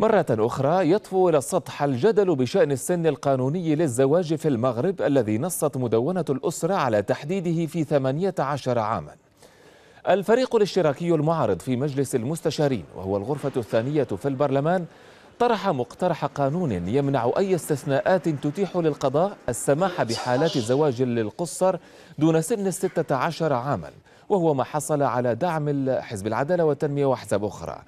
مرة أخرى يطفو إلى السطح الجدل بشأن السن القانوني للزواج في المغرب الذي نصت مدونة الأسرة على تحديده في 18 عاماً الفريق الاشتراكي المعارض في مجلس المستشارين وهو الغرفة الثانية في البرلمان طرح مقترح قانون يمنع أي استثناءات تتيح للقضاء السماح بحالات زواج للقصر دون سن الستة عشر عاماً وهو ما حصل على دعم حزب العدالة والتنمية وأحزاب أخرى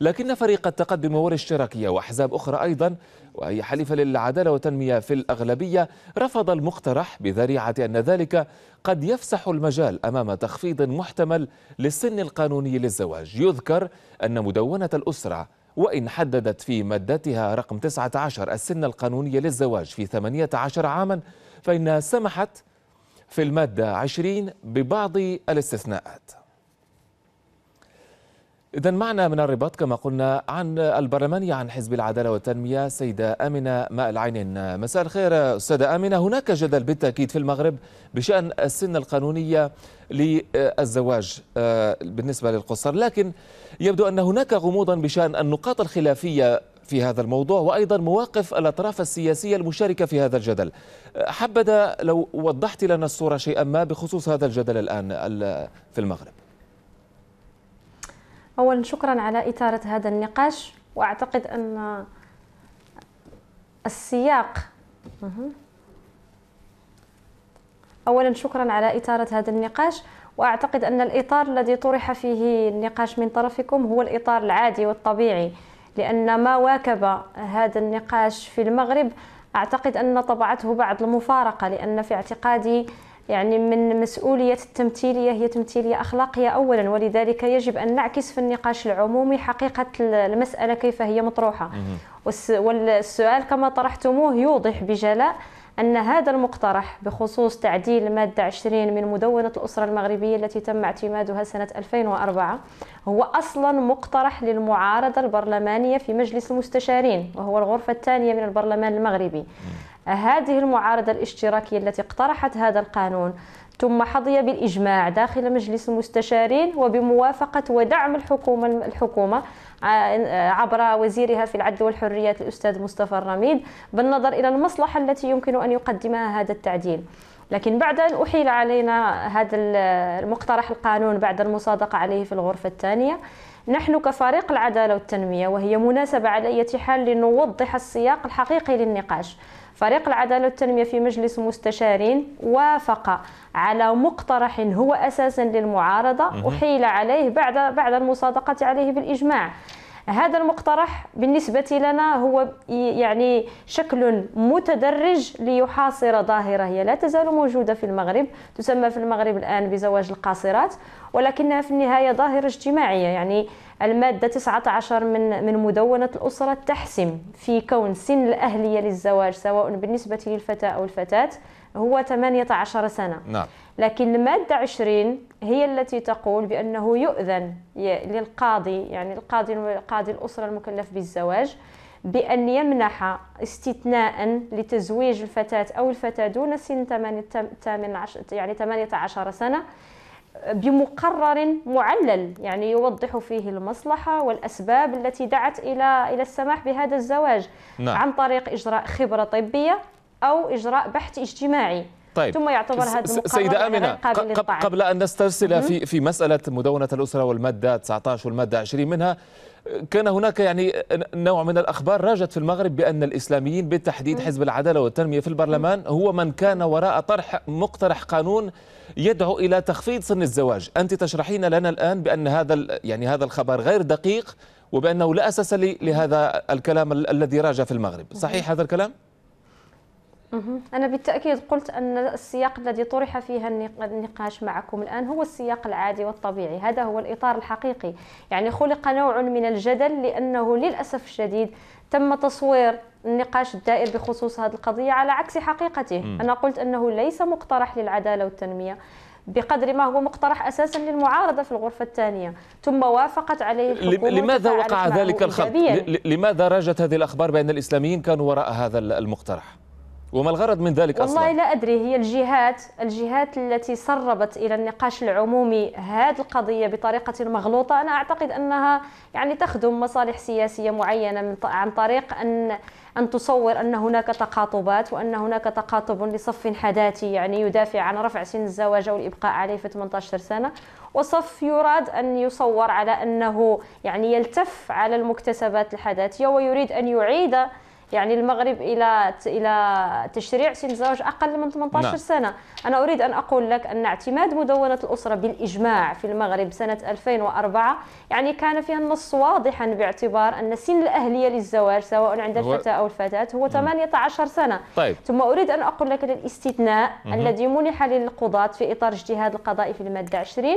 لكن فريق التقدم والاشتراكية وأحزاب أخرى أيضا وهي حليفة للعدالة والتنمية في الأغلبية رفض المقترح بذريعة أن ذلك قد يفسح المجال أمام تخفيض محتمل للسن القانوني للزواج يذكر أن مدونة الأسرة وإن حددت في مادتها رقم 19 السن القانوني للزواج في 18 عاما فإنها سمحت في المادة 20 ببعض الاستثناءات إذا معنا من الرباط كما قلنا عن البرلمانية عن حزب العدالة والتنمية سيدة أمنة ماء العين مساء الخير أستاذة أمنة هناك جدل بالتأكيد في المغرب بشأن السن القانونية للزواج آه، بالنسبة للقصر لكن يبدو أن هناك غموضا بشأن النقاط الخلافية في هذا الموضوع وأيضا مواقف الأطراف السياسية المشاركة في هذا الجدل حبذا لو وضحت لنا الصورة شيئا ما بخصوص هذا الجدل الآن في المغرب أولا شكرا على إثارة هذا النقاش وأعتقد أن السياق أولا شكرا على إثارة هذا النقاش وأعتقد أن الإطار الذي طرح فيه النقاش من طرفكم هو الإطار العادي والطبيعي لأن ما واكب هذا النقاش في المغرب أعتقد أن طبعته بعض المفارقة لأن في اعتقادي يعني من مسؤولية التمثيلية هي تمثيلية أخلاقية أولا ولذلك يجب أن نعكس في النقاش العمومي حقيقة المسألة كيف هي مطروحة والسؤال كما طرحتموه يوضح بجلاء أن هذا المقترح بخصوص تعديل مادة 20 من مدونة الأسرة المغربية التي تم اعتمادها سنة 2004 هو أصلا مقترح للمعارضة البرلمانية في مجلس المستشارين وهو الغرفة الثانية من البرلمان المغربي هذه المعارضة الاشتراكية التي اقترحت هذا القانون ثم حظي بالإجماع داخل مجلس المستشارين وبموافقة ودعم الحكومة الحكومة آه، آه، عبر وزيرها في العدل والحريات الأستاذ مصطفى الرميد بالنظر إلى المصلحة التي يمكن أن يقدمها هذا التعديل لكن بعد أن أحيل علينا هذا المقترح القانون بعد المصادقة عليه في الغرفة الثانية نحن كفريق العدالة والتنمية وهي مناسبة على أي حال لنوضح السياق الحقيقي للنقاش فريق العدالة والتنمية في مجلس المستشارين وافق على مقترح هو أساسا للمعارضة أحيل عليه بعد بعد المصادقة عليه بالإجماع هذا المقترح بالنسبة لنا هو يعني شكل متدرج ليحاصر ظاهرة هي لا تزال موجودة في المغرب تسمى في المغرب الآن بزواج القاصرات ولكنها في النهاية ظاهرة اجتماعية يعني المادة 19 من من مدونة الأسرة تحسم في كون سن الأهلية للزواج سواء بالنسبة للفتاة أو الفتاة هو 18 سنة نعم. لكن المادة 20 هي التي تقول بأنه يؤذن للقاضي يعني القاضي قاضي الأسرة المكلف بالزواج بأن يمنح استثناء لتزويج الفتاة أو الفتاة دون سن 18 يعني 18 سنة بمقرر معلل يعني يوضح فيه المصلحة والأسباب التي دعت إلى إلى السماح بهذا الزواج نعم. عن طريق إجراء خبرة طبية أو إجراء بحث اجتماعي طيب. ثم يعتبر هذا المقرر سيدة آمنة قبل, قبل أن نسترسل في في مسألة مدونة الأسرة والمادة 19 والمادة 20 منها كان هناك يعني نوع من الأخبار راجت في المغرب بأن الإسلاميين بالتحديد حزب العدالة والتنمية في البرلمان هو من كان وراء طرح مقترح قانون يدعو إلى تخفيض سن الزواج أنت تشرحين لنا الآن بأن هذا يعني هذا الخبر غير دقيق وبأنه لا أساس لهذا الكلام الذي راج في المغرب صحيح هذا الكلام؟ أنا بالتأكيد قلت أن السياق الذي طرح فيها النقاش معكم الآن هو السياق العادي والطبيعي هذا هو الإطار الحقيقي يعني خلق نوع من الجدل لأنه للأسف الشديد تم تصوير النقاش الدائر بخصوص هذه القضية على عكس حقيقته أنا قلت أنه ليس مقترح للعدالة والتنمية بقدر ما هو مقترح اساسا للمعارضه في الغرفه الثانيه ثم وافقت عليه الحكومه لماذا وقع ذلك الخط لماذا رجت هذه الاخبار بان الاسلاميين كانوا وراء هذا المقترح وما الغرض من ذلك والله أصلا؟ والله لا أدري هي الجهات الجهات التي سربت إلى النقاش العمومي هذه القضية بطريقة مغلوطة أنا أعتقد أنها يعني تخدم مصالح سياسية معينة عن طريق أن أن تصور أن هناك تقاطبات وأن هناك تقاطب لصف حداتي يعني يدافع عن رفع سن الزواج والإبقاء عليه في 18 سنة وصف يراد أن يصور على أنه يعني يلتف على المكتسبات الحداتيه ويريد أن يعيد يعني المغرب الى الى تشريع سن الزواج اقل من 18 نعم. سنه انا اريد ان اقول لك ان اعتماد مدونه الاسره بالاجماع في المغرب سنه 2004 يعني كان فيها النص واضحا باعتبار ان سن الاهليه للزواج سواء عند الفتاه او الفتاه هو 18 نعم. سنه طيب. ثم اريد ان اقول لك الاستثناء الذي منح للقضاه في اطار اجتهاد القضاء في الماده 20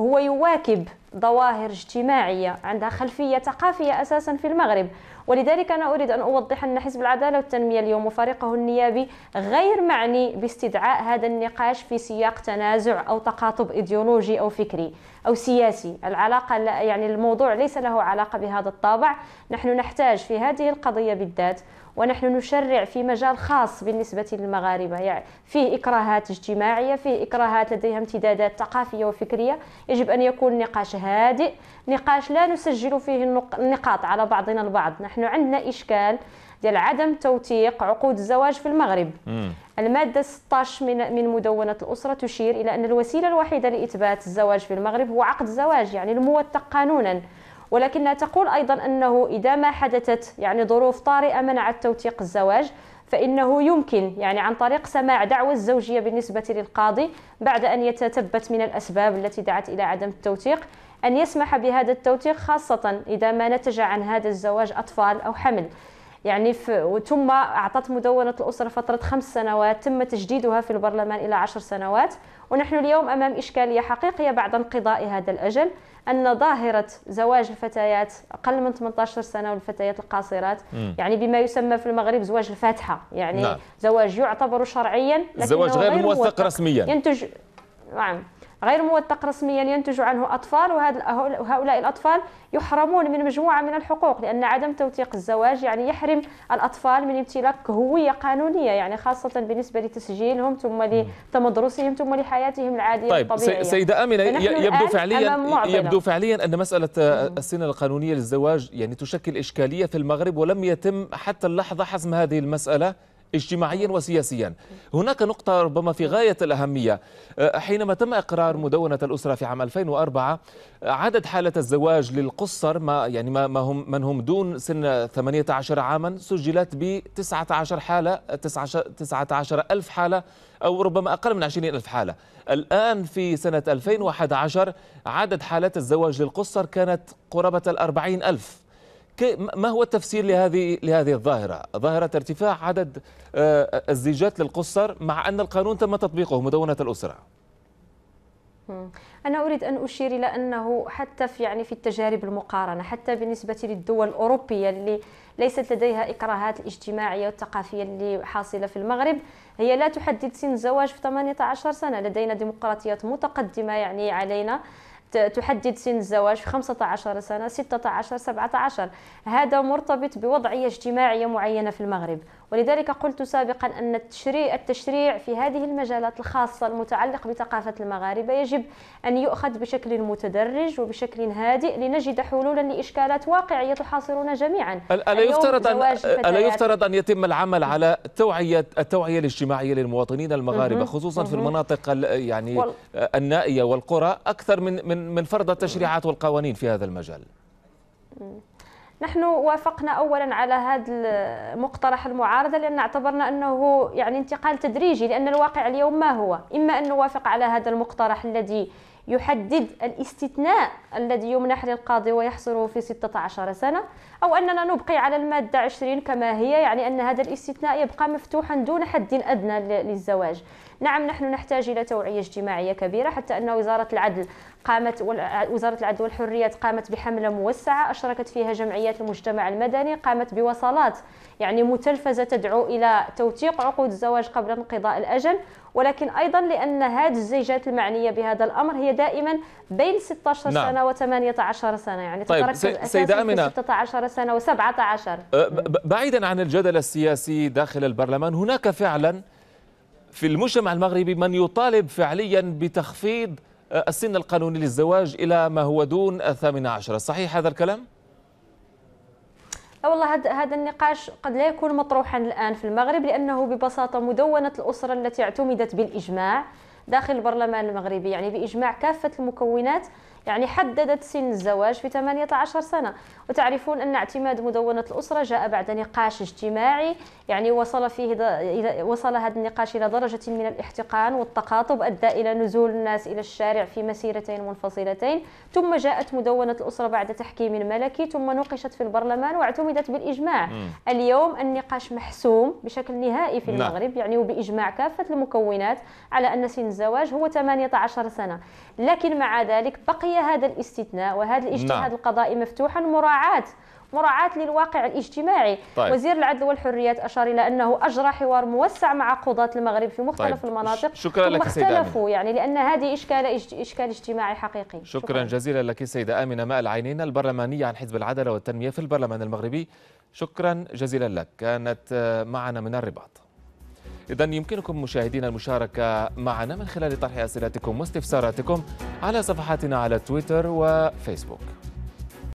هو يواكب ظواهر اجتماعيه عندها خلفيه ثقافيه اساسا في المغرب ولذلك انا اريد ان اوضح ان حزب العداله والتنميه اليوم وفريقه النيابي غير معني باستدعاء هذا النقاش في سياق تنازع او تقاطب ايديولوجي او فكري او سياسي العلاقه يعني الموضوع ليس له علاقه بهذا الطابع نحن نحتاج في هذه القضيه بالذات ونحن نشرع في مجال خاص بالنسبة للمغاربة يعني فيه إكراهات اجتماعية فيه إكراهات لديها امتدادات ثقافية وفكرية يجب أن يكون نقاش هادئ نقاش لا نسجل فيه النقاط على بعضنا البعض نحن عندنا إشكال ديال عدم توثيق عقود الزواج في المغرب مم. الماده 16 من من مدونه الاسره تشير الى ان الوسيله الوحيده لاثبات الزواج في المغرب هو عقد الزواج يعني الموثق قانونا ولكنها تقول أيضا أنه إذا ما حدثت يعني ظروف طارئة منعت توثيق الزواج فإنه يمكن يعني عن طريق سماع دعوى الزوجية بالنسبة للقاضي بعد أن يتثبت من الأسباب التي دعت إلى عدم التوثيق أن يسمح بهذا التوثيق خاصة إذا ما نتج عن هذا الزواج أطفال أو حمل يعني ثم أعطت مدونة الأسرة فترة خمس سنوات تم تجديدها في البرلمان إلى عشر سنوات ونحن اليوم أمام إشكالية حقيقية بعد انقضاء هذا الأجل أن ظاهرة زواج الفتيات أقل من 18 سنة والفتيات القاصرات م. يعني بما يسمى في المغرب زواج الفاتحة يعني نعم. زواج يعتبر شرعيا لكنه زواج غير, غير موثق رسميا ينتج نعم غير موثق رسميا ينتج عنه أطفال وهؤلاء الأطفال يحرمون من مجموعة من الحقوق لأن عدم توثيق الزواج يعني يحرم الأطفال من امتلاك هوية قانونية يعني خاصة بالنسبة لتسجيلهم ثم لتمدرسهم ثم لحياتهم العادية طيب الطبيعية سيدة آمنة يبدو فعليا يبدو فعليا أن مسألة آه، السن القانونية للزواج يعني تشكل إشكالية في المغرب ولم يتم حتى اللحظة حسم هذه المسألة اجتماعيا وسياسيا هناك نقطة ربما في غاية الأهمية أه، حينما تم إقرار مدونة الأسرة في عام 2004 عدد حالة الزواج للقصر ما يعني ما هم من هم دون سن 18 عاما سجلت ب 19 حالة 19 ألف حالة أو ربما أقل من 20 ألف حالة الآن في سنة 2011 عدد حالات الزواج للقصر كانت قرابة الأربعين ألف ما هو التفسير لهذه لهذه الظاهره ظاهره ارتفاع عدد آه، الزيجات للقصر مع ان القانون تم تطبيقه مدونه الاسره أنا أريد أن أشير إلى أنه حتى في يعني في التجارب المقارنة حتى بالنسبة للدول الأوروبية اللي ليست لديها إكراهات الاجتماعية والثقافية اللي حاصلة في المغرب هي لا تحدد سن الزواج في 18 سنة لدينا ديمقراطيات متقدمة يعني علينا تحدد سن الزواج في 15 سنة 16 17 هذا مرتبط بوضعية اجتماعية معينة في المغرب ولذلك قلت سابقا أن التشريع, التشريع في هذه المجالات الخاصة المتعلق بثقافة المغاربة يجب أن يؤخذ بشكل متدرج وبشكل هادئ لنجد حلولا لإشكالات واقعية تحاصرنا جميعا ألا يفترض أن ألا يفترض أن يتم العمل على توعية التوعية الاجتماعية للمواطنين المغاربة خصوصا في المناطق يعني آه، النائية والقرى أكثر من من من فرض التشريعات والقوانين في هذا المجال. نحن وافقنا اولا على هذا المقترح المعارضه لان اعتبرنا انه يعني انتقال تدريجي لان الواقع اليوم ما هو اما ان نوافق على هذا المقترح الذي يحدد الاستثناء الذي يمنح للقاضي ويحصره في 16 سنة أو أننا نبقي على المادة 20 كما هي يعني أن هذا الاستثناء يبقى مفتوحا دون حد أدنى للزواج نعم نحن نحتاج إلى توعية اجتماعية كبيرة حتى أن وزارة العدل قامت وزارة العدل والحريات قامت بحملة موسعة أشركت فيها جمعيات المجتمع المدني قامت بوصلات يعني متلفزة تدعو إلى توثيق عقود الزواج قبل انقضاء الأجل ولكن ايضا لان هذه الزيجات المعنيه بهذا الامر هي دائما بين 16 نعم. سنه و18 سنه يعني طيب تتركز اساسا 16 سنه و17 أه، بعيدا عن الجدل السياسي داخل البرلمان هناك فعلا في المجتمع المغربي من يطالب فعليا بتخفيض آه، السن القانوني للزواج إلى ما هو دون الثامنة عشرة صحيح هذا الكلام؟ لا والله هذا النقاش قد لا يكون مطروحا الآن في المغرب لأنه ببساطة مدونة الأسرة التي اعتمدت بالإجماع داخل البرلمان المغربي يعني باجماع كافه المكونات يعني حددت سن الزواج في 18 سنة وتعرفون أن اعتماد مدونة الأسرة جاء بعد نقاش اجتماعي يعني وصل فيه وصل هذا النقاش إلى درجة من الاحتقان والتقاطب أدى إلى نزول الناس إلى الشارع في مسيرتين منفصلتين ثم جاءت مدونة الأسرة بعد تحكيم ملكي ثم نوقشت في البرلمان واعتمدت بالإجماع م. اليوم النقاش محسوم بشكل نهائي في لا. نعم. المغرب يعني وبإجماع كافة المكونات على أن سن الزواج هو 18 سنة لكن مع ذلك بقي هذا الاستثناء وهذا الاجتهاد نعم. القضائي مفتوحا مراعاة مراعاة للواقع الاجتماعي طيب. وزير العدل والحريات أشار إلى أنه أجرى حوار موسع مع قضاة المغرب في مختلف طيب. المناطق شكرا لك اختلفوا يعني لأن هذه إشكال إشكال اجتماعي حقيقي شكرا, شكرا. جزيلا لك سيدة آمنة ماء العينين البرلمانية عن حزب العدالة والتنمية في البرلمان المغربي شكرا جزيلا لك كانت آه، معنا من الرباط إذا يمكنكم مشاهدينا المشاركة معنا من خلال طرح أسئلتكم واستفساراتكم على صفحاتنا على تويتر وفيسبوك